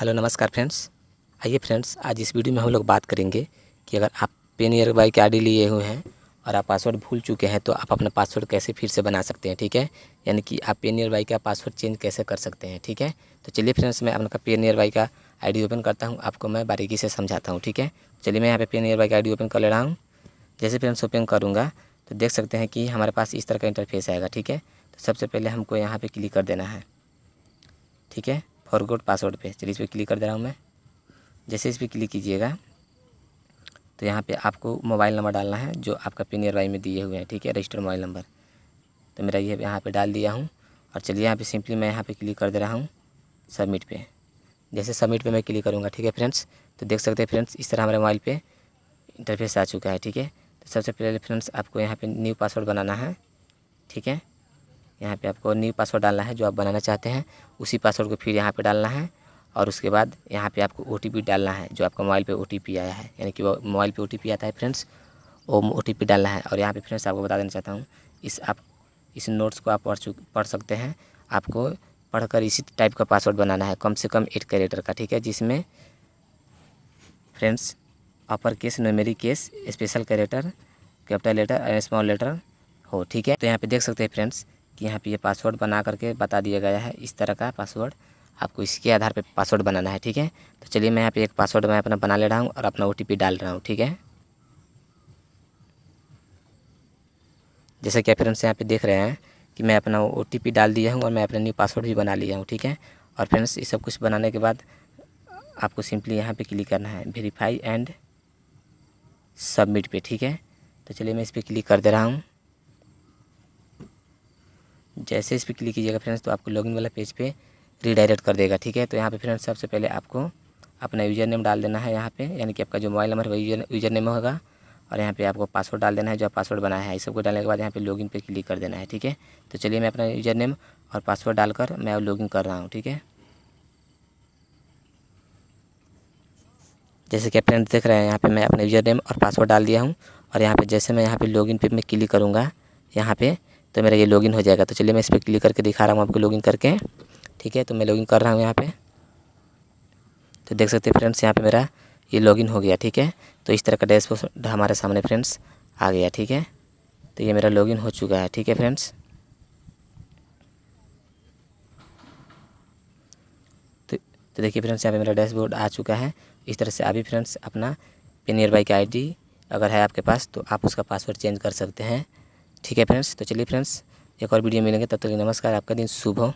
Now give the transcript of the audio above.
hello नमस्कार friends आइए friends आज इस वीडियो में हम लोग बात करेंगे कि अगर आप PayNearby I ID लिए हुए हैं और आप पासवर्ड भूल चुके हैं तो आप अपना पासवर्ड कैसे फिर से बना सकते हैं ठीक है यानी कि आप पेन ईयर बाई का पासवर्ड चेंज कैसे कर सकते हैं ठीक है तो चलिए फ्रेंड्स मैं अपना पेन ईयर बाई का आई ओपन करता हूँ आपको मैं बारीकी से समझाता हूँ ठीक है चलिए मैं यहाँ पे पेन ईयर बाई का आईडी ओपन कर ले रहा हूँ जैसे फ्रेंड्स ओपन करूँगा तो देख सकते हैं कि हमारे पास इस तरह का इंटरफेस आएगा ठीक है तो सबसे पहले हमको यहाँ पर क्लिक कर देना है ठीक है फॉरगोड पासवर्ड पे चलिए इस पर क्लिक कर दे रहा हूँ मैं जैसे इस पर क्लिक कीजिएगा तो यहाँ पे आपको मोबाइल नंबर डालना है जो आपका पिन वाई में दिए हुए हैं ठीक है रजिस्टर मोबाइल नंबर तो मेरा ये यहाँ पे डाल दिया हूँ और चलिए यहाँ पे सिंपली मैं यहाँ पे क्लिक कर दे रहा हूँ सबमिट पे जैसे सबमिट पे मैं क्लिक करूँगा ठीक है फ्रेंड्स तो देख सकते हैं फ्रेंड्स इस तरह हमारे मोबाइल पर इंटरफेस आ चुका है ठीक है तो सबसे पहले फ्रेंड्स आपको यहाँ पर न्यू पासवर्ड बनाना है ठीक है यहाँ पे आपको न्यू पासवर्ड डालना है जो आप बनाना चाहते हैं उसी पासवर्ड को फिर यहाँ पे डालना है और उसके बाद यहाँ पे आपको ओ डालना है जो आपका मोबाइल पे ओ आया है यानी कि वो मोबाइल पे ओ आता है फ्रेंड्स वो ओ डालना है और यहाँ पे फ्रेंड्स आपको बता देना चाहता हूँ इस आप इस नोट्स को आप पढ़ पढ़ सकते हैं आपको पढ़कर इसी टाइप का पासवर्ड बनाना है कम से कम एट कैरेक्टर का ठीक है जिसमें friends upper case numeric case special character capital letter and small letter हो ठीक है तो यहाँ पे देख सकते हैं फ्रेंड्स कि यहाँ पे ये पासवर्ड बना करके बता दिया गया है इस तरह का पासवर्ड आपको इसके आधार पे पासवर्ड बनाना है ठीक है तो चलिए मैं यहाँ पे एक पासवर्ड मैं अपना बना ले रहा हूँ और अपना ओ डाल रहा हूँ ठीक है जैसे कि फ्रेंड्स यहाँ पर देख रहे हैं कि मैं अपना ओ डाल दिया हूँ और मैं अपना न्यू पासवर्ड भी बना लिया हूँ ठीक है और फ्रेंड्स ये सब कुछ बनाने के बाद आपको सिंपली यहाँ पे क्लिक करना है वेरीफाई एंड सबमिट पे ठीक है तो चलिए मैं इस पर क्लिक कर दे रहा हूँ जैसे इस पर क्लिक कीजिएगा फ्रेंड्स तो आपको लॉगिन वाला पेज पे रीडायरेक्ट कर देगा ठीक है तो यहाँ पे फ्रेंड्स सबसे पहले आपको अपना यूज़र नेम डाल देना है यहाँ पे यानी कि आपका जो मोबाइल नंबर वही यूज़र नेम होगा और यहाँ पे आपको पासवर्ड डाल देना है जो पासवर्ड बनाया है इस सबको डालने के बाद यहाँ पे लॉगिन पे क्लिक कर देना है ठीक है तो चलिए मैं अपना यूज़र नेम और पासवर्ड डालकर मैं लॉगिन कर रहा हूँ ठीक है जैसे कि आप फ्रेंड देख रहे हैं यहाँ पे मैं अपना यूज़र नेम और पासवर्ड डाल दिया हूँ और यहाँ पे जैसे मैं यहाँ पे लॉगिन पे मैं क्लिक करूँगा यहाँ पर तो मेरा ये लॉगिन हो जाएगा तो चलिए मैं इस पर क्लिक करके दिखा रहा हूँ आपको लॉगिन करके ठीक है तो मैं लॉगिन कर रहा हूँ यहाँ पे तो देख सकते हैं फ्रेंड्स यहाँ पे मेरा ये लॉगिन हो गया ठीक है तो इस तरह का डैशबोर्ड हमारे सामने फ्रेंड्स आ गया ठीक है तो ये मेरा लॉगिन हो चुका है ठीक है फ्रेंड्स तो तो देखिए फ्रेंड्स यहाँ पे मेरा डैशबोर्ड आ चुका है इस तरह से अभी फ्रेंड्स अपना पे नियर बाई की आई अगर है आपके पास तो आप उसका पासवर्ड चेंज कर सकते हैं ठीक है फ्रेंड्स तो चलिए फ्रेंड्स एक और वीडियो मिलेंगे तब तक तो नमस्कार आपका दिन शुभ हो